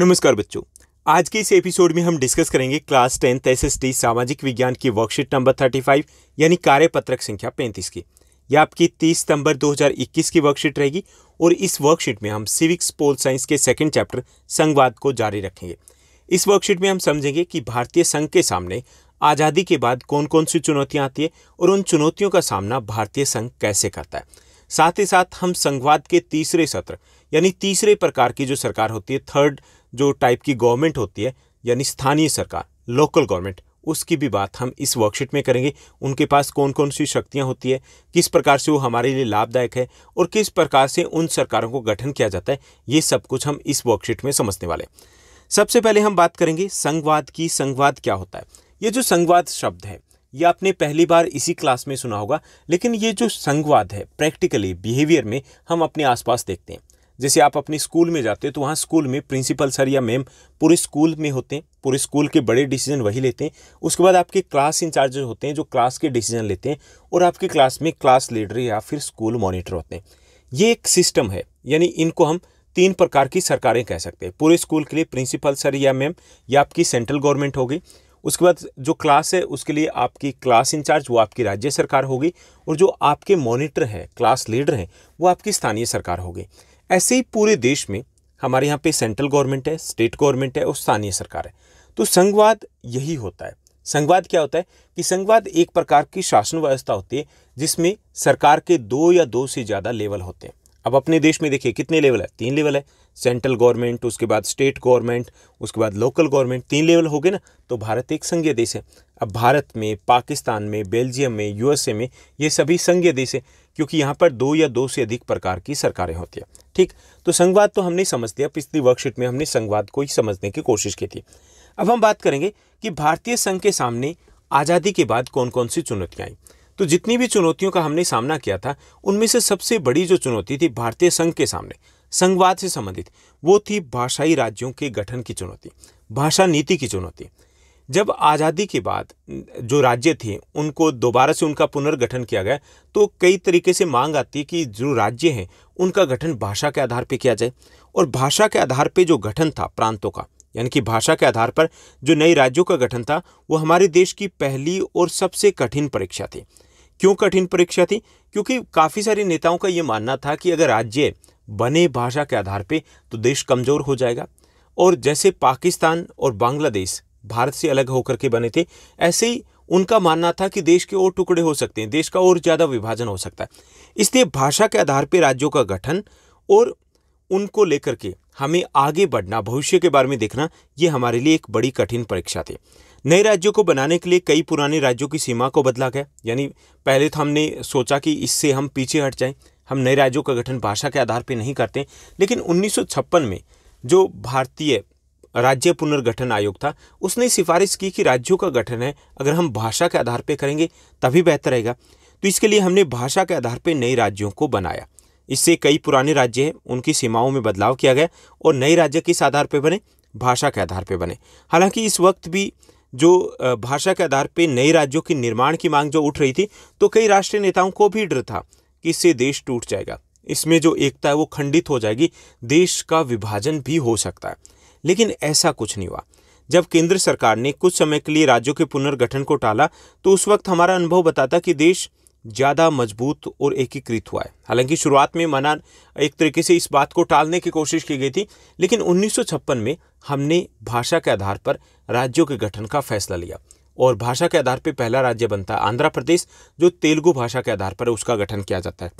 नमस्कार बच्चों आज के इस एपिसोड में हम डिस्कस करेंगे class tenth S S T सामाजिक विज्ञान की वर्कशीट नंबर थर्टी फाइव यानी कार्यपत्रक संख्या पैंतीस की यह आपकी तीस सितंबर 2021 की वर्कशीट रहेगी और इस वर्कशीट में हम सिविक्स पोल साइंस के सेकेंड चैप्टर संघवाद को जारी रखेंगे इस वर्कशीट में हम समझेंगे कि भारतीय संघ के सामने आज़ादी के बाद कौन कौन सी चुनौतियाँ आती है और उन चुनौतियों का सामना भारतीय संघ कैसे करता है साथ ही साथ हम संघवाद के तीसरे सत्र यानी तीसरे प्रकार की जो सरकार होती है थर्ड जो टाइप की गवर्नमेंट होती है यानी स्थानीय सरकार लोकल गवर्नमेंट उसकी भी बात हम इस वर्कशीट में करेंगे उनके पास कौन कौन सी शक्तियाँ होती है किस प्रकार से वो हमारे लिए लाभदायक है और किस प्रकार से उन सरकारों को गठन किया जाता है ये सब कुछ हम इस वर्कशीट में समझने वाले सबसे पहले हम बात करेंगे संघवाद की संघवाद क्या होता है ये जो संघवाद शब्द है ये आपने पहली बार इसी क्लास में सुना होगा लेकिन ये जो संघवाद है प्रैक्टिकली बिहेवियर में हम अपने आसपास देखते हैं जैसे आप अपने स्कूल में जाते हो तो वहाँ स्कूल में प्रिंसिपल सर या मैम पूरे स्कूल में होते हैं पूरे स्कूल के बड़े डिसीजन वही लेते हैं उसके बाद आपके क्लास इंचार्ज होते हैं जो क्लास के डिसीजन लेते हैं और आपकी क्लास में क्लास लीडर या फिर स्कूल मॉनिटर होते हैं ये एक सिस्टम है यानी इनको हम तीन प्रकार की सरकारें कह सकते हैं पूरे स्कूल के लिए प्रिंसिपल सर या मैम या आपकी सेंट्रल गवर्नमेंट होगी उसके बाद जो क्लास है उसके लिए आपकी क्लास इंचार्ज वो आपकी राज्य सरकार होगी और जो आपके मॉनिटर है क्लास लीडर हैं वो आपकी स्थानीय सरकार होगी ऐसे ही पूरे देश में हमारे यहाँ पे सेंट्रल गवर्नमेंट है स्टेट गवर्नमेंट है और स्थानीय सरकार है तो संघवाद यही होता है संघवाद क्या होता है कि संघवाद एक प्रकार की शासन व्यवस्था होती है जिसमें सरकार के दो या दो से ज़्यादा लेवल होते हैं अब अपने देश में देखिए कितने लेवल है तीन लेवल है सेंट्रल गवर्नमेंट उसके बाद स्टेट गवर्नमेंट उसके बाद लोकल गवर्नमेंट तीन लेवल हो गए ना तो भारत एक संघीय देश है अब भारत में पाकिस्तान में बेल्जियम में यूएसए में ये सभी संघीय देश है क्योंकि यहाँ पर दो या दो से अधिक प्रकार की सरकारें होती है ठीक तो संघवाद तो हमने समझ लिया पिछली वर्कशीट में हमने संघवाद को ही समझने की कोशिश की थी अब हम बात करेंगे कि भारतीय संघ के सामने आज़ादी के बाद कौन कौन सी चुनौतियाँ आई तो जितनी भी चुनौतियों का हमने सामना किया था उनमें से सबसे बड़ी जो चुनौती थी भारतीय संघ के सामने संघवाद से संबंधित वो थी भाषाई राज्यों के गठन की चुनौती भाषा नीति की चुनौती जब आज़ादी के बाद जो राज्य थे उनको दोबारा से उनका पुनर्गठन किया गया तो कई तरीके से मांग आती है कि जो राज्य हैं उनका गठन भाषा के आधार पर किया जाए और भाषा के आधार पर जो गठन था प्रांतों का यानी कि भाषा के आधार पर जो नए राज्यों का गठन था वो हमारे देश की पहली और सबसे कठिन परीक्षा थी क्यों कठिन परीक्षा थी क्योंकि काफ़ी सारे नेताओं का ये मानना था कि अगर राज्य बने भाषा के आधार पर तो देश कमज़ोर हो जाएगा और जैसे पाकिस्तान और बांग्लादेश भारत से अलग होकर के बने थे ऐसे ही उनका मानना था कि देश के और टुकड़े हो सकते हैं देश का और ज़्यादा विभाजन हो सकता है इसलिए भाषा के आधार पर राज्यों का गठन और उनको लेकर के हमें आगे बढ़ना भविष्य के बारे में देखना ये हमारे लिए एक बड़ी कठिन परीक्षा थी नए राज्यों को बनाने के लिए कई पुराने राज्यों की सीमा को बदला गया यानी पहले तो हमने सोचा कि इससे हम पीछे हट जाएं हम नए राज्यों का गठन भाषा के आधार पर नहीं करते लेकिन उन्नीस में जो भारतीय राज्य पुनर्गठन आयोग था उसने सिफारिश की कि राज्यों का गठन है अगर हम भाषा के आधार पर करेंगे तभी बेहतर रहेगा तो इसके लिए हमने भाषा के आधार पर नए राज्यों को बनाया इससे कई पुराने राज्य हैं उनकी सीमाओं में बदलाव किया गया और नए राज्य किस आधार पर बने भाषा के आधार पर बने हालांकि इस वक्त भी जो भाषा के आधार पर नए राज्यों के निर्माण की मांग जो उठ रही थी तो कई राष्ट्रीय नेताओं को भी डर था कि इससे देश टूट जाएगा इसमें जो एकता है वो खंडित हो जाएगी देश का विभाजन भी हो सकता है लेकिन ऐसा कुछ नहीं हुआ जब केंद्र सरकार ने कुछ समय के लिए राज्यों के पुनर्गठन को टाला तो उस वक्त हमारा अनुभव बताता कि देश ज़्यादा मजबूत और एकीकृत हुआ है हालांकि शुरुआत में मना एक तरीके से इस बात को टालने की कोशिश की गई थी लेकिन उन्नीस में हमने भाषा के आधार पर राज्यों के गठन का फैसला लिया और भाषा के आधार पर पहला राज्य बनता है आंध्र प्रदेश जो तेलुगु भाषा के आधार पर उसका गठन किया जाता है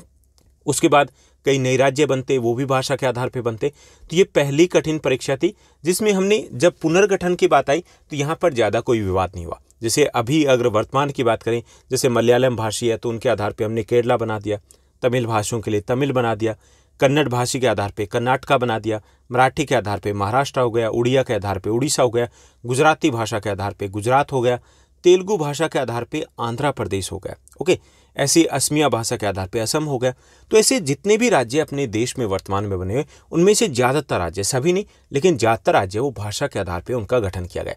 उसके बाद कई नए राज्य बनते वो भी भाषा के आधार पे बनते तो ये पहली कठिन परीक्षा थी जिसमें हमने जब पुनर्गठन की बात आई तो यहाँ पर ज़्यादा कोई विवाद नहीं हुआ जैसे अभी अगर वर्तमान की बात करें जैसे मलयालम भाषी है तो उनके आधार पर हमने केरला बना दिया तमिल भाषियों के लिए तमिल बना दिया कन्नड़ भाषी के आधार पर कर्नाटका बना दिया मराठी के आधार पर महाराष्ट्र हो गया उड़िया के आधार पर उड़ीसा हो गया गुजराती भाषा के आधार पर गुजरात हो गया तेलुगु भाषा के आधार पर आंध्र प्रदेश हो गया ओके ऐसी असमिया भाषा के आधार पर असम हो गया तो ऐसे जितने भी राज्य अपने देश में वर्तमान में बने हुए उनमें से ज़्यादातर राज्य सभी नहीं लेकिन ज़्यादातर राज्य वो भाषा के आधार पर उनका गठन किया गया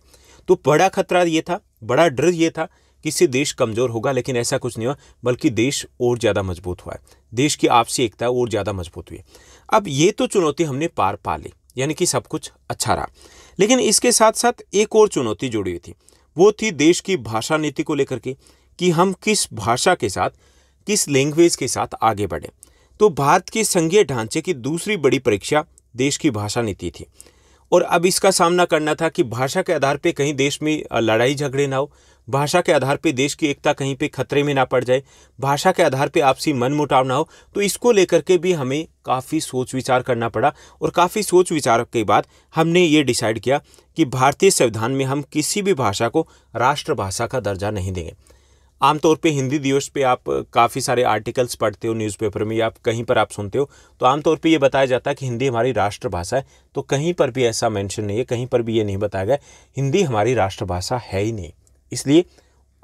तो बड़ा खतरा ये था बड़ा डर ये था कि इससे देश कमज़ोर होगा लेकिन ऐसा कुछ नहीं हुआ बल्कि देश और ज़्यादा मजबूत हुआ है देश की आपसी एकता और ज़्यादा मजबूत हुई अब ये तो चुनौती हमने पार पा ली यानी कि सब कुछ अच्छा रहा लेकिन इसके साथ साथ एक और चुनौती जुड़ी हुई थी वो थी देश की भाषा नीति को लेकर के कि हम किस भाषा के साथ किस लैंग्वेज के साथ आगे बढ़ें तो भारत के संघीय ढांचे की दूसरी बड़ी परीक्षा देश की भाषा नीति थी और अब इसका सामना करना था कि भाषा के आधार पर कहीं देश में लड़ाई झगड़े ना हो भाषा के आधार पर देश की एकता कहीं पे खतरे में ना पड़ जाए भाषा के आधार पर आपसी मन मुटाव ना हो तो इसको लेकर के भी हमें काफ़ी सोच विचार करना पड़ा और काफ़ी सोच विचार के बाद हमने ये डिसाइड किया कि भारतीय संविधान में हम किसी भी भाषा को राष्ट्रभाषा का दर्जा नहीं देंगे आमतौर पे हिंदी दिवस पे आप काफ़ी सारे आर्टिकल्स पढ़ते हो न्यूज़पेपर में या कहीं पर आप सुनते हो तो आमतौर पे ये बताया जाता है कि हिंदी हमारी राष्ट्रभाषा है तो कहीं पर भी ऐसा मेंशन नहीं है कहीं पर भी ये नहीं बताया गया हिंदी हमारी राष्ट्रभाषा है ही नहीं इसलिए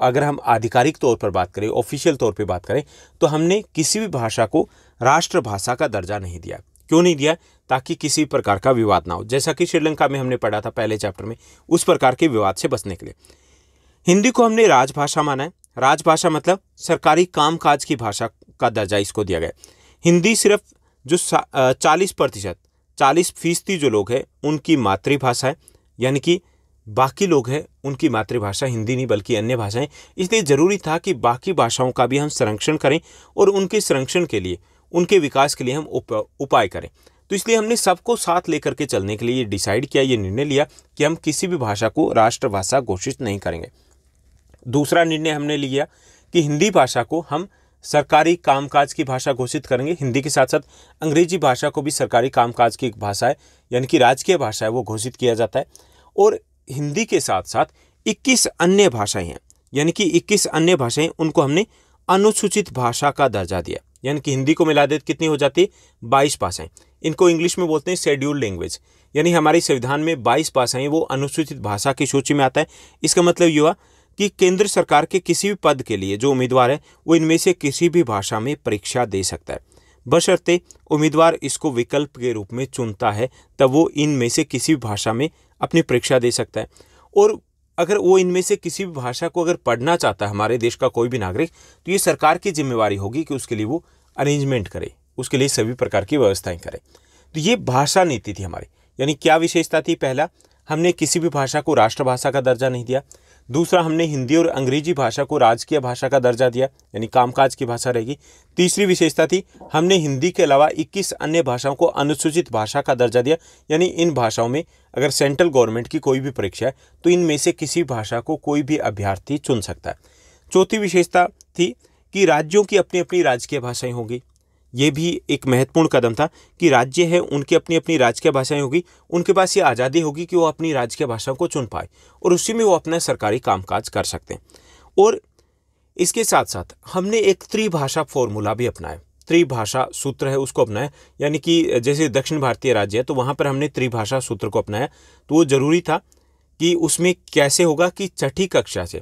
अगर हम आधिकारिक तौर पर बात करें ऑफिशियल तौर पर बात करें तो हमने किसी भी भाषा को राष्ट्रभाषा का दर्जा नहीं दिया क्यों नहीं दिया ताकि किसी प्रकार का विवाद ना हो जैसा कि श्रीलंका में हमने पढ़ा था पहले चैप्टर में उस प्रकार के विवाद से बचने के लिए हिंदी को हमने राजभाषा माना है राजभाषा मतलब सरकारी कामकाज की भाषा का दर्जा इसको दिया गया हिंदी सिर्फ जो चालीस प्रतिशत चालीस फीसदी जो लोग हैं उनकी मातृभाषा है यानी कि बाकी लोग हैं उनकी मातृभाषा हिंदी नहीं बल्कि अन्य भाषाएं इसलिए ज़रूरी था कि बाकी भाषाओं का भी हम संरक्षण करें और उनके संरक्षण के लिए उनके विकास के लिए हम उप, उपाय करें तो इसलिए हमने सबको साथ लेकर के चलने के लिए ये डिसाइड किया ये निर्णय लिया कि हम किसी भी भाषा को राष्ट्रभाषा घोषित नहीं करेंगे दूसरा निर्णय हमने लिया कि हिंदी भाषा को हम सरकारी कामकाज की भाषा घोषित करेंगे हिंदी के साथ साथ अंग्रेजी भाषा को भी सरकारी कामकाज की भाषा है यानी कि राजकीय भाषा है वो घोषित किया जाता है और हिंदी के साथ साथ 21 अन्य भाषाएं हैं यानी कि 21 अन्य भाषाएं उनको हमने अनुसूचित भाषा का दर्जा दिया यानी कि हिंदी को मिला दे तो कितनी हो जाती है बाईस भाषाएँ इनको इंग्लिश में बोलते हैं शेड्यूल लैंग्वेज यानी हमारे संविधान में बाईस भाषाएँ वो अनुसूचित भाषा की सूची में आता है इसका मतलब ये हुआ कि केंद्र सरकार के किसी भी पद के लिए जो उम्मीदवार है वो इनमें से किसी भी भाषा में परीक्षा दे सकता है बशर्ते उम्मीदवार इसको विकल्प के रूप में चुनता है तब वो इनमें से किसी भी भाषा में अपनी परीक्षा दे सकता है और अगर वो इनमें से किसी भी भाषा को अगर पढ़ना चाहता है हमारे देश का कोई भी नागरिक तो ये सरकार की जिम्मेवारी होगी कि उसके लिए वो अरेंजमेंट करे उसके लिए सभी प्रकार की व्यवस्थाएं करे तो ये भाषा नीति थी हमारी यानी क्या विशेषता थी पहला हमने किसी भी भाषा को राष्ट्रभाषा का दर्जा नहीं दिया दूसरा हमने हिंदी और अंग्रेजी भाषा को राजकीय भाषा का दर्जा दिया यानी कामकाज की भाषा रहेगी तीसरी विशेषता थी हमने हिंदी के अलावा 21 अन्य भाषाओं को अनुसूचित भाषा का दर्जा दिया यानी इन भाषाओं में अगर सेंट्रल गवर्नमेंट की कोई भी परीक्षा है तो इनमें से किसी भाषा को कोई भी अभ्यर्थी चुन सकता है चौथी विशेषता थी कि राज्यों की अपनी अपनी राजकीय भाषाएं होंगी ये भी एक महत्वपूर्ण कदम था कि राज्य है उनकी अपनी अपनी राजकीय भाषाएं होगी उनके पास ये आज़ादी होगी कि वो अपनी राजकीय भाषा को चुन पाए और उसी में वो अपना सरकारी कामकाज कर सकते हैं और इसके साथ साथ हमने एक त्रिभाषा फॉर्मूला भी अपनाया त्रिभाषा सूत्र है उसको अपनाया यानी कि जैसे दक्षिण भारतीय राज्य है तो वहाँ पर हमने त्रिभाषा सूत्र को अपनाया तो वो ज़रूरी था कि उसमें कैसे होगा कि छठी कक्षा से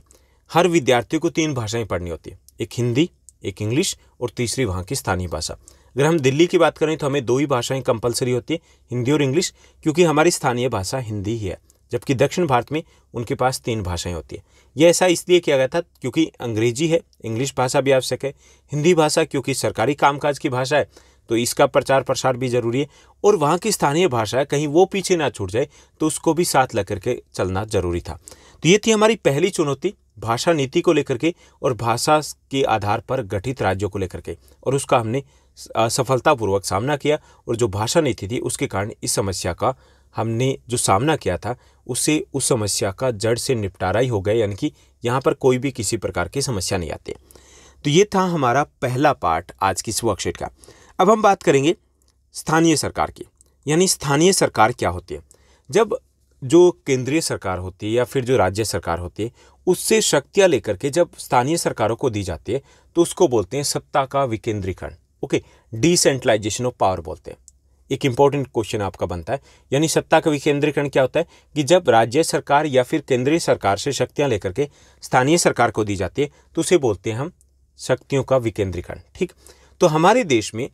हर विद्यार्थी को तीन भाषाएं पढ़नी होती है एक हिंदी एक इंग्लिश और तीसरी वहाँ की स्थानीय भाषा अगर हम दिल्ली की बात करें तो हमें दो ही भाषाएं कंपलसरी होती है हिंदी और इंग्लिश क्योंकि हमारी स्थानीय भाषा हिंदी ही है जबकि दक्षिण भारत में उनके पास तीन भाषाएं होती है यह ऐसा इसलिए किया गया था क्योंकि अंग्रेजी है इंग्लिश भाषा भी आवश्यक है हिंदी भाषा क्योंकि सरकारी कामकाज की भाषा है तो इसका प्रचार प्रसार भी जरूरी है और वहाँ की स्थानीय भाषा कहीं वो पीछे ना छूट जाए तो उसको भी साथ लग करके चलना जरूरी था तो ये थी हमारी पहली चुनौती भाषा नीति को लेकर के और भाषा के आधार पर गठित राज्यों को लेकर के और उसका हमने सफलतापूर्वक सामना किया और जो भाषा नीति थी उसके कारण इस समस्या का हमने जो सामना किया था उससे उस समस्या का जड़ से निपटारा ही हो गया यानी कि यहाँ पर कोई भी किसी प्रकार की समस्या नहीं आती तो ये था हमारा पहला पार्ट आज की इस वर्कशीट का अब हम बात करेंगे स्थानीय सरकार की यानी स्थानीय सरकार क्या होती है जब जो केंद्रीय सरकार होती है या फिर जो राज्य सरकार होती है उससे शक्तियाँ लेकर के जब स्थानीय सरकारों को दी जाती है तो उसको बोलते हैं सत्ता का विकेंद्रीकरण ओके डिसेंट्रलाइजेशन ऑफ पावर बोलते हैं एक इंपॉर्टेंट क्वेश्चन आपका बनता है यानी सत्ता का विकेंद्रीकरण क्या होता है कि जब राज्य सरकार या फिर केंद्रीय सरकार से शक्तियां लेकर के स्थानीय सरकार को दी जाती है तो उसे बोलते हैं हम शक्तियों का विकेंद्रीकरण ठीक तो हमारे देश में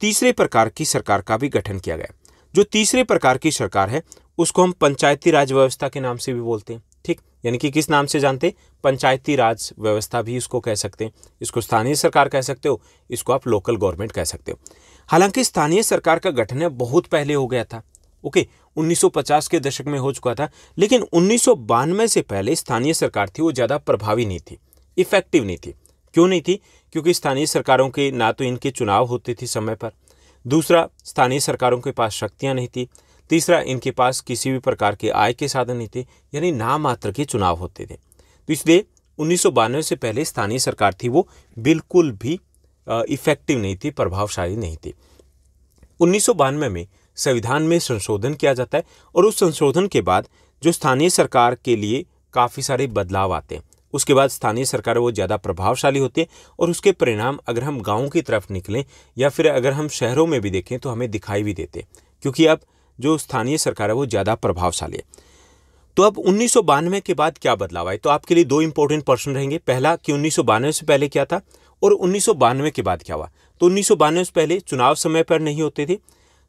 तीसरे प्रकार की सरकार का भी गठन किया गया जो तीसरे प्रकार की सरकार है उसको हम पंचायती राज व्यवस्था के नाम से भी बोलते हैं ठीक यानी कि किस नाम से जानते पंचायती राज व्यवस्था भी इसको कह सकते हैं इसको स्थानीय सरकार कह सकते हो इसको आप लोकल गवर्नमेंट कह सकते हो हालांकि स्थानीय सरकार का गठन है बहुत पहले हो गया था ओके 1950 के दशक में हो चुका था लेकिन उन्नीस से पहले स्थानीय सरकार थी वो ज़्यादा प्रभावी नहीं थी इफेक्टिव नहीं थी क्यों नहीं थी क्योंकि स्थानीय सरकारों के ना तो इनके चुनाव होते थे समय पर दूसरा स्थानीय सरकारों के पास शक्तियाँ नहीं थी तीसरा इनके पास किसी भी प्रकार के आय के साधन नहीं थे यानी नाम मात्र के चुनाव होते थे तो इसलिए उन्नीस से पहले स्थानीय सरकार थी वो बिल्कुल भी इफ़ेक्टिव नहीं थी प्रभावशाली नहीं थी उन्नीस में संविधान में संशोधन किया जाता है और उस संशोधन के बाद जो स्थानीय सरकार के लिए काफ़ी सारे बदलाव आते हैं उसके बाद स्थानीय सरकार वो ज़्यादा प्रभावशाली होती है और उसके परिणाम अगर हम गाँव की तरफ निकलें या फिर अगर हम शहरों में भी देखें तो हमें दिखाई भी देते क्योंकि अब जो स्थानीय सरकार है वो ज़्यादा प्रभावशाली है तो अब उन्नीस के बाद क्या बदलाव आए तो आपके लिए दो इंपॉर्टेंट पर्सन रहेंगे पहला कि उन्नीस से पहले क्या था और उन्नीस के बाद क्या हुआ तो उन्नीस से पहले चुनाव समय पर नहीं होते थे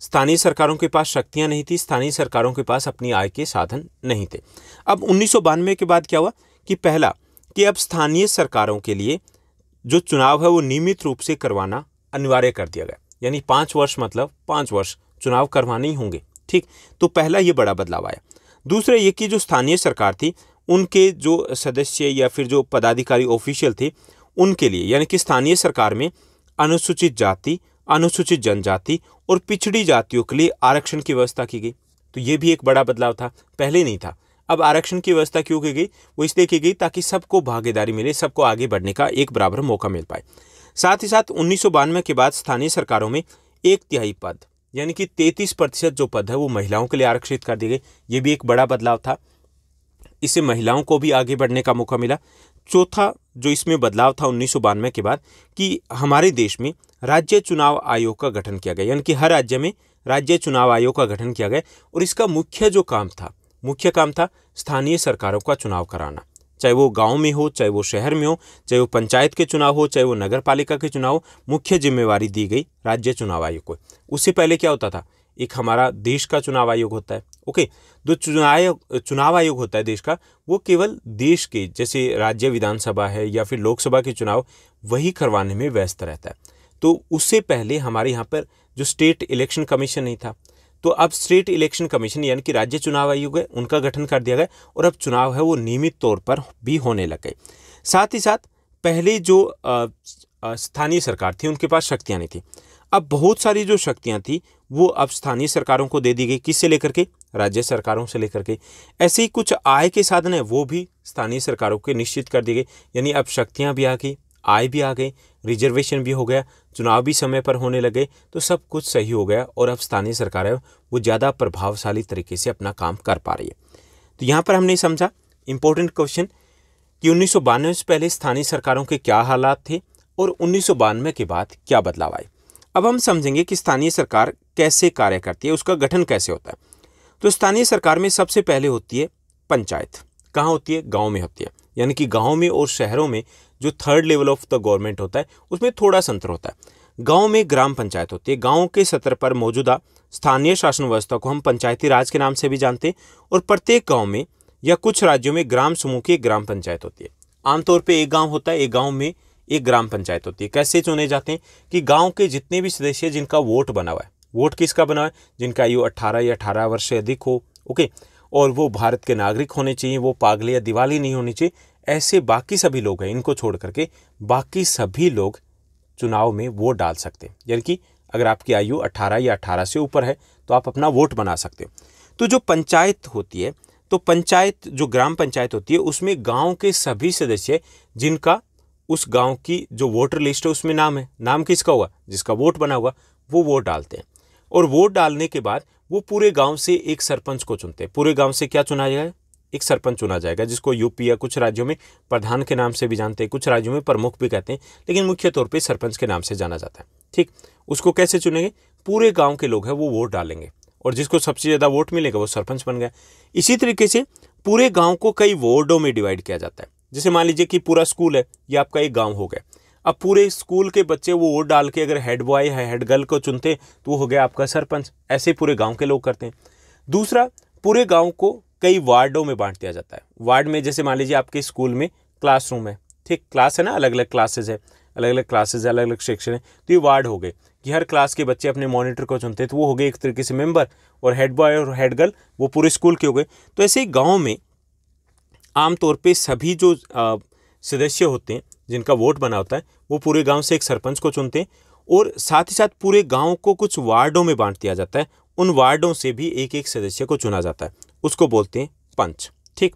स्थानीय सरकारों के पास शक्तियां नहीं थी स्थानीय सरकारों के पास अपनी आय के साधन नहीं थे अब उन्नीस के बाद क्या हुआ कि पहला कि अब स्थानीय सरकारों के लिए जो चुनाव है वो नियमित रूप से करवाना अनिवार्य कर दिया गया यानी पाँच वर्ष मतलब पाँच वर्ष चुनाव करवाने ही होंगे ठीक तो पहला ये बड़ा बदलाव आया दूसरा ये कि जो स्थानीय सरकार थी उनके जो सदस्य या फिर जो पदाधिकारी ऑफिशियल थे उनके लिए यानी कि स्थानीय सरकार में अनुसूचित जाति अनुसूचित जनजाति और पिछड़ी जातियों के लिए आरक्षण की व्यवस्था की गई तो ये भी एक बड़ा बदलाव था पहले नहीं था अब आरक्षण की व्यवस्था क्यों की गई वो इसलिए की गई ताकि सबको भागीदारी मिले सबको आगे बढ़ने का एक बराबर मौका मिल पाए साथ ही साथ उन्नीस के बाद स्थानीय सरकारों में एक तिहाई पद यानी कि तैतीस प्रतिशत जो पद है वो महिलाओं के लिए आरक्षित कर दिए गए ये भी एक बड़ा बदलाव था इससे महिलाओं को भी आगे बढ़ने का मौका मिला चौथा जो इसमें बदलाव था उन्नीस के बाद कि हमारे देश में राज्य चुनाव आयोग का गठन किया गया यानी कि हर राज्य में राज्य चुनाव आयोग का गठन किया गया और इसका मुख्य जो काम था मुख्य काम था स्थानीय सरकारों का चुनाव कराना चाहे वो गांव में हो चाहे वो शहर में हो चाहे वो पंचायत के चुनाव हो चाहे वो नगर पालिका के चुनाव हो मुख्य जिम्मेवारी दी गई राज्य चुनाव आयोग को उससे पहले क्या होता था एक हमारा देश का चुनाव आयोग होता है ओके जो चुनाव चुनाव आयोग होता है देश का वो केवल देश के जैसे राज्य विधानसभा है या फिर लोकसभा के चुनाव वही करवाने में व्यस्त रहता है तो उससे पहले हमारे यहाँ पर जो स्टेट इलेक्शन कमीशन नहीं था तो अब स्टेट इलेक्शन कमीशन यानी कि राज्य चुनाव आयोग है उनका गठन कर दिया गया और अब चुनाव है वो नियमित तौर पर भी होने लग गए साथ ही साथ पहले जो स्थानीय सरकार थी उनके पास शक्तियाँ नहीं थी अब बहुत सारी जो शक्तियाँ थी वो अब स्थानीय सरकारों को दे दी गई किससे लेकर के राज्य सरकारों से लेकर के ऐसे ही कुछ आय के साधन हैं वो भी स्थानीय सरकारों के निश्चित कर दिए गए यानी अब शक्तियाँ भी आ गई आय भी आ गई रिजर्वेशन भी हो गया चुनाव भी समय पर होने लगे तो सब कुछ सही हो गया और अब स्थानीय सरकार है वो ज़्यादा प्रभावशाली तरीके से अपना काम कर पा रही है तो यहाँ पर हमने समझा इम्पोर्टेंट क्वेश्चन कि उन्नीस से पहले स्थानीय सरकारों के क्या हालात थे और उन्नीस के बाद क्या बदलाव आए अब हम समझेंगे कि स्थानीय सरकार कैसे कार्य करती है उसका गठन कैसे होता है तो स्थानीय सरकार में सबसे पहले होती है पंचायत कहाँ होती है गांव में होती है यानी कि गांव में और शहरों में जो third level of the government होता है उसमें थोड़ा संतर होता है गांव में ग्राम पंचायत होती है गांव के सत्र पर मौजूदा स्थानीय शासन व्यवस्था को हम पंचायती राज के नाम से भी जानते हैं और प्रत्येक गांव में या कुछ राज्यों में ग्राम समूह की एक ग्राम पंचायत होती है आमतौर पर एक गांव होता है एक गांव में एक ग्राम पंचायत होती है कैसे चुने जाते हैं कि गांव के जितने भी सदस्य जिनका वोट बना हुआ है वोट किसका बना हुआ है जिनका आयु अट्ठारह या अठारह वर्ष से अधिक हो ओके और वो भारत के नागरिक होने चाहिए वो पागले या दिवाली नहीं होनी चाहिए ऐसे बाकी सभी लोग हैं इनको छोड़ करके बाकी सभी लोग चुनाव में वोट डाल सकते हैं यानी कि अगर आपकी आयु 18 या 18 से ऊपर है तो आप अपना वोट बना सकते हो तो जो पंचायत होती है तो पंचायत जो ग्राम पंचायत होती है उसमें गांव के सभी सदस्य जिनका उस गांव की जो वोटर लिस्ट है उसमें नाम है नाम किसका हुआ जिसका वोट बना हुआ वो वोट डालते हैं और वोट डालने के बाद वो पूरे गांव से एक सरपंच को चुनते हैं पूरे गांव से क्या चुना जाए एक सरपंच चुना जाएगा जिसको यूपी या कुछ राज्यों में प्रधान के नाम से भी जानते हैं कुछ राज्यों में प्रमुख भी कहते हैं लेकिन मुख्य तौर पर सरपंच के नाम से जाना जाता है ठीक उसको कैसे चुनेंगे पूरे गाँव के लोग हैं वो वोट डालेंगे और जिसको सबसे ज़्यादा वोट मिलेगा वो सरपंच बन गया इसी तरीके से पूरे गाँव को कई वार्डों में डिवाइड किया जाता है जैसे मान लीजिए कि पूरा स्कूल है या आपका एक गाँव हो गया अब पूरे स्कूल के बच्चे वो वोट डाल के अगर हेड बॉय है हेड गर्ल को चुनते तो हो गया आपका सरपंच ऐसे पूरे गांव के लोग करते हैं दूसरा पूरे गांव को कई वार्डों में बांट दिया जाता है वार्ड में जैसे मान लीजिए आपके स्कूल में क्लासरूम है ठीक क्लास है ना अलग अलग क्लासेज है अलग अलग क्लासेज है अलग अलग सेक्शन है तो ये वार्ड हो गए कि हर क्लास के बच्चे अपने मॉनिटर को चुनते हैं तो वो हो गए एक तरीके से मेंबर और हेड बॉय और हेड गर्ल वो पूरे स्कूल के हो गए तो ऐसे ही गाँव में आमतौर पर सभी जो सदस्य होते हैं जिनका वोट बना होता है वो पूरे गाँव से एक सरपंच को चुनते हैं और साथ ही साथ पूरे गाँव को कुछ वार्डों में बांट दिया जाता है उन वार्डों से भी एक एक सदस्य को चुना जाता है उसको बोलते हैं पंच ठीक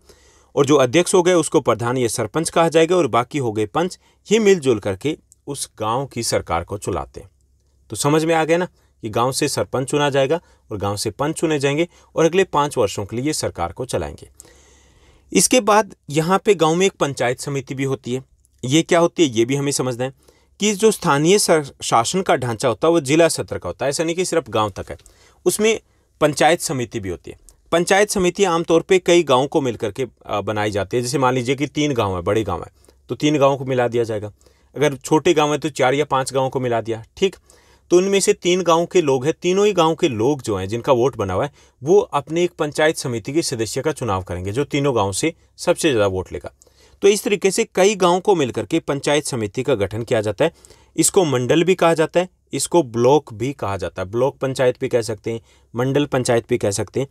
और जो अध्यक्ष हो गए उसको प्रधान या सरपंच कहा जाएगा और बाकी हो गए पंच ये मिलजुल करके उस गांव की सरकार को चलाते हैं तो समझ में आ गया ना कि गांव से सरपंच चुना जाएगा और गांव से पंच चुने जाएंगे और अगले पाँच वर्षों के लिए सरकार को चलाएंगे इसके बाद यहाँ पे गांव में एक पंचायत समिति भी होती है ये क्या होती है ये भी हमें समझना है कि जो स्थानीय शासन का ढांचा होता है वो जिला सत्र का होता है ऐसा नहीं कि सिर्फ गाँव तक है उसमें पंचायत समिति भी होती है पंचायत समिति आमतौर पे कई गाँव को मिलकर के बनाई जाती है जैसे मान लीजिए कि तीन गाँव है बड़े गाँव है तो तीन गाँव को मिला दिया जाएगा अगर छोटे गाँव है तो चार या पाँच गाँव को मिला दिया ठीक तो उनमें से तीन गाँव के लोग हैं तीनों ही गाँव के लोग जो हैं जिनका वोट बना हुआ है वो अपने एक पंचायत समिति के सदस्य का चुनाव करेंगे जो तीनों गाँव से सबसे ज़्यादा वोट लेगा तो इस तरीके से कई गाँव को मिलकर के पंचायत समिति का गठन किया जाता है इसको मंडल भी कहा जाता है इसको ब्लॉक भी कहा जाता है ब्लॉक पंचायत भी कह सकते हैं मंडल पंचायत भी कह सकते हैं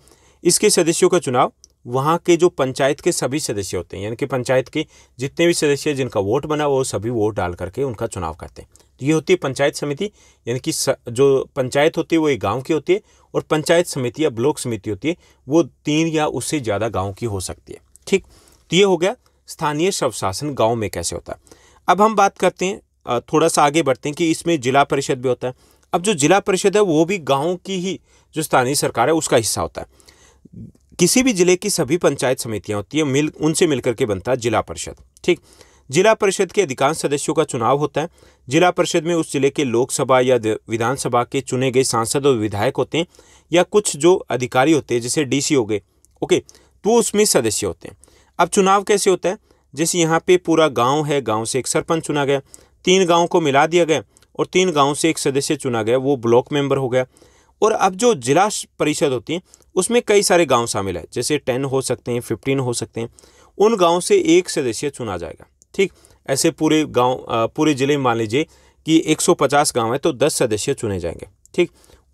इसके सदस्यों का चुनाव वहाँ के जो पंचायत के सभी सदस्य होते हैं यानी कि पंचायत के जितने भी सदस्य जिनका वोट बना वो सभी वोट डाल करके उनका चुनाव करते हैं तो ये होती है पंचायत समिति यानी कि जो पंचायत होती है वो एक गांव की होती है और पंचायत समिति या ब्लॉक समिति होती है वो तीन या उससे ज़्यादा गाँव की हो सकती है ठीक तो ये हो गया स्थानीय स्वशासन गाँव में कैसे होता है अब हम बात करते हैं थोड़ा सा आगे बढ़ते हैं कि इसमें जिला परिषद भी होता है अब जो जिला परिषद है वो भी गाँव की ही जो स्थानीय सरकार है उसका हिस्सा होता है किसी भी ज़िले की सभी पंचायत समितियाँ होती है मिल उनसे मिलकर के बनता है जिला परिषद ठीक जिला परिषद के अधिकांश सदस्यों का चुनाव होता है जिला परिषद में उस जिले के लोकसभा या विधानसभा के चुने गए सांसद और विधायक होते हैं या कुछ जो अधिकारी होते हैं जैसे डीसी हो गए ओके तो उसमें सदस्य होते हैं अब चुनाव कैसे होता है जैसे यहाँ पे पूरा गांव है गांव से एक सरपंच चुना गया तीन गाँव को मिला दिया गया और तीन गाँव से एक सदस्य चुना गया वो ब्लॉक मेंबर हो गया और अब जो जिला परिषद होती है उसमें कई सारे गांव शामिल है जैसे टेन हो सकते हैं फिफ्टीन हो सकते हैं उन गाँव से एक सदस्य चुना जाएगा ठीक ऐसे पूरे गाँव पूरे ज़िले में मान लीजिए कि 150 गांव है तो 10 सदस्य चुने जाएंगे ठीक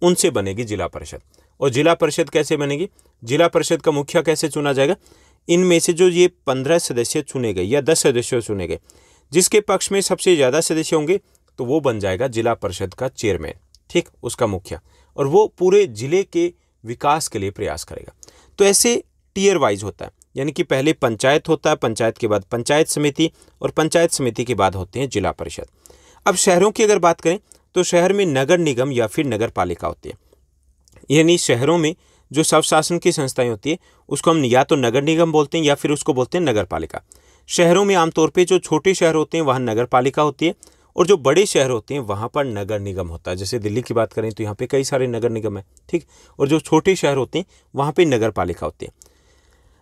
उनसे बनेगी जिला परिषद और जिला परिषद कैसे बनेगी जिला परिषद का मुखिया कैसे चुना जाएगा इनमें से जो ये पंद्रह सदस्य चुने गए या दस सदस्य चुने गए जिसके पक्ष में सबसे ज़्यादा सदस्य होंगे तो वो बन जाएगा जिला परिषद का चेयरमैन ठीक उसका मुखिया और वो पूरे जिले के विकास के लिए प्रयास करेगा तो ऐसे टीयर वाइज होता है यानी कि पहले पंचायत होता है पंचायत के बाद पंचायत समिति और पंचायत समिति के बाद होते हैं जिला परिषद अब शहरों की अगर बात करें तो शहर में नगर निगम या फिर नगर पालिका होती है यानी शहरों में जो स्वशासन की संस्थाएं होती है उसको हम या तो नगर निगम बोलते हैं या फिर उसको बोलते हैं नगर पालिका शहरों में आमतौर पर जो छोटे शहर होते हैं वहाँ नगर पालिका होती है और जो बड़े शहर होते हैं वहाँ पर नगर निगम होता है जैसे दिल्ली की बात करें तो यहाँ पे कई सारे नगर निगम हैं ठीक और जो छोटे शहर होते हैं वहाँ पे नगर पालिका होती है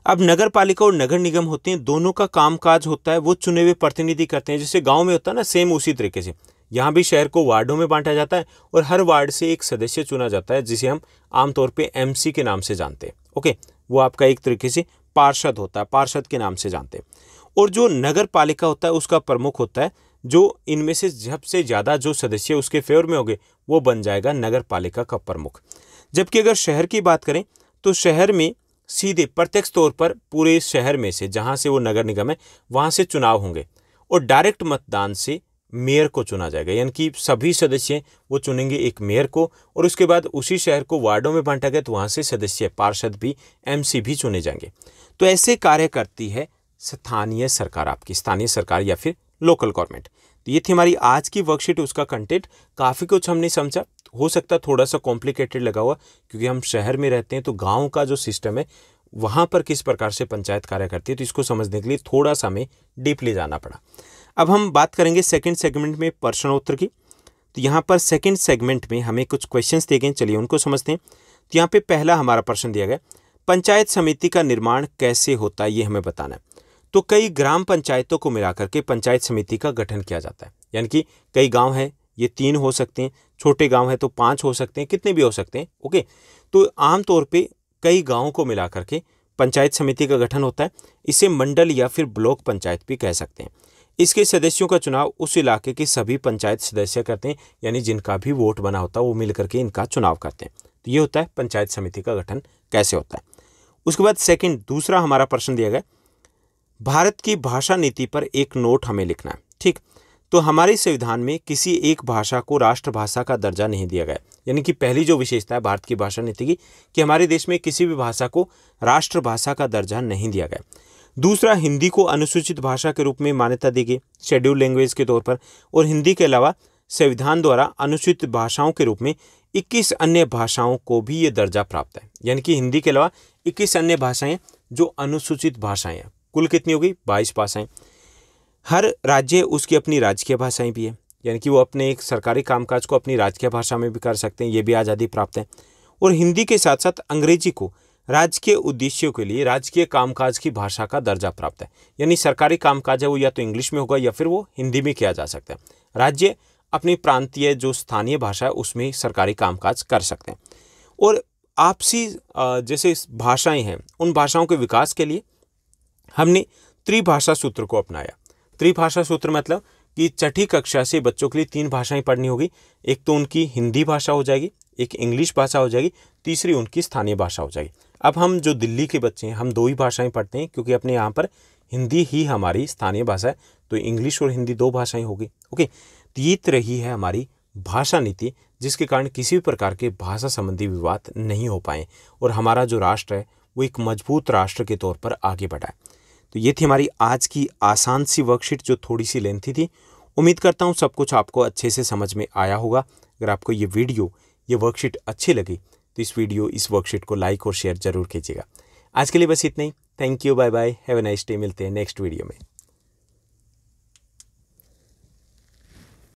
अब नगर पालिका और नगर निगम होते हैं दोनों का कामकाज होता है वो चुने हुए प्रतिनिधि करते हैं जैसे गाँव में होता है ना सेम उसी तरीके से यहाँ भी शहर को वार्डों में बांटा जाता है और हर वार्ड से एक सदस्य चुना जाता है जिसे हम आमतौर पर एम के नाम से जानते हैं ओके वो आपका एक तरीके से पार्षद होता है पार्षद के नाम से जानते हैं और जो नगर पालिका होता है उसका प्रमुख होता है जो इनमें से जब से ज़्यादा जो सदस्य उसके फेवर में होंगे वो बन जाएगा नगर पालिका का प्रमुख जबकि अगर शहर की बात करें तो शहर में सीधे प्रत्यक्ष तौर पर पूरे शहर में से जहाँ से वो नगर निगम है वहाँ से चुनाव होंगे और डायरेक्ट मतदान से मेयर को चुना जाएगा यानी कि सभी सदस्य वो चुनेंगे एक मेयर को और उसके बाद उसी शहर को वार्डों में बांटा गया तो वहाँ से सदस्य पार्षद भी एम भी चुने जाएंगे तो ऐसे कार्य करती है स्थानीय सरकार आपकी स्थानीय सरकार या फिर लोकल गवर्नमेंट तो ये थी हमारी आज की वर्कशीट उसका कंटेंट काफ़ी कुछ हमने समझा हो सकता है थोड़ा सा कॉम्प्लिकेटेड लगा हुआ क्योंकि हम शहर में रहते हैं तो गाँव का जो सिस्टम है वहाँ पर किस प्रकार से पंचायत कार्य करती है तो इसको समझने के लिए थोड़ा सा हमें डीपली जाना पड़ा अब हम बात करेंगे सेकेंड सेगमेंट में प्रश्नोत्तर की तो यहाँ पर सेकेंड सेगमेंट में हमें कुछ क्वेश्चंस दिए गए चलिए उनको समझते हैं तो यहाँ पे पहला हमारा प्रश्न दिया गया पंचायत समिति का निर्माण कैसे होता है ये हमें बताना है तो कई ग्राम पंचायतों को मिलाकर के पंचायत समिति का गठन किया जाता है यानी कि कई गांव हैं ये तीन हो सकते हैं छोटे गांव हैं तो पांच हो सकते हैं कितने भी हो सकते हैं ओके तो आमतौर पे कई गांवों को मिला करके पंचायत समिति का गठन होता है इसे मंडल या फिर ब्लॉक पंचायत भी कह सकते हैं इसके सदस्यों का चुनाव उस इलाके के सभी पंचायत सदस्य करते हैं यानी जिनका भी वोट बना होता है वो मिल करके इनका चुनाव करते हैं तो ये होता है पंचायत समिति का गठन कैसे होता है उसके बाद सेकंड दूसरा हमारा प्रश्न दिया गया भारत की भाषा नीति पर एक नोट हमें लिखना है ठीक तो हमारे संविधान में किसी एक भाषा को राष्ट्रभाषा का दर्जा नहीं दिया गया यानी कि पहली जो विशेषता है भारत की भाषा नीति की कि हमारे देश में किसी भी भाषा को राष्ट्रभाषा का दर्जा नहीं दिया गया दूसरा हिंदी को अनुसूचित भाषा के रूप में मान्यता दी गई शेड्यूल लैंग्वेज के तौर पर और हिंदी के अलावा संविधान द्वारा अनुसूचित भाषाओं के रूप में 21 अन्य भाषाओं को भी ये दर्जा प्राप्त है यानी कि हिंदी के अलावा 21 अन्य भाषाएं जो अनुसूचित भाषाएं हैं कुल कितनी होगी बाईस भाषाएँ हर राज्य उसकी अपनी राजकीय भाषाएँ भी है यानी कि वो अपने एक सरकारी कामकाज को अपनी राजकीय भाषा में भी कर सकते हैं ये भी आज़ादी प्राप्त है और हिंदी के साथ साथ अंग्रेजी को राजकीय उद्देश्यों के लिए राजकीय कामकाज की भाषा का दर्जा प्राप्त है यानी सरकारी कामकाज है वो या तो इंग्लिश में होगा या फिर वो हिंदी में किया जा सकता है राज्य अपनी प्रांतीय जो स्थानीय भाषा है उसमें सरकारी कामकाज कर सकते हैं और आपसी जैसे भाषाएं हैं उन भाषाओं के विकास के लिए हमने त्रिभाषा सूत्र को अपनाया त्रिभाषा सूत्र मतलब कि छठी कक्षा से बच्चों के लिए तीन भाषाएं पढ़नी होगी एक तो उनकी हिंदी भाषा हो जाएगी एक इंग्लिश भाषा हो जाएगी तीसरी उनकी स्थानीय भाषा हो जाएगी अब हम जो दिल्ली के बच्चे हैं हम दो ही भाषाएं पढ़ते हैं क्योंकि अपने यहाँ पर हिंदी ही हमारी स्थानीय भाषा है तो इंग्लिश और हिंदी दो भाषाएँ होगी ओके तीत रही है हमारी भाषा नीति जिसके कारण किसी भी प्रकार के भाषा संबंधी विवाद नहीं हो पाए और हमारा जो राष्ट्र है वो एक मजबूत राष्ट्र के तौर पर आगे बढ़ा है तो ये थी हमारी आज की आसान सी वर्कशीट जो थोड़ी सी लेंथी थी उम्मीद करता हूँ सब कुछ आपको अच्छे से समझ में आया होगा अगर आपको ये वीडियो ये वर्कशीट अच्छी लगी तो इस वीडियो इस वर्कशीट को लाइक और शेयर जरूर कीजिएगा आज के लिए बस इतना ही thank you bye bye have a nice day मिलते हैं नेक्स्ट वीडियो में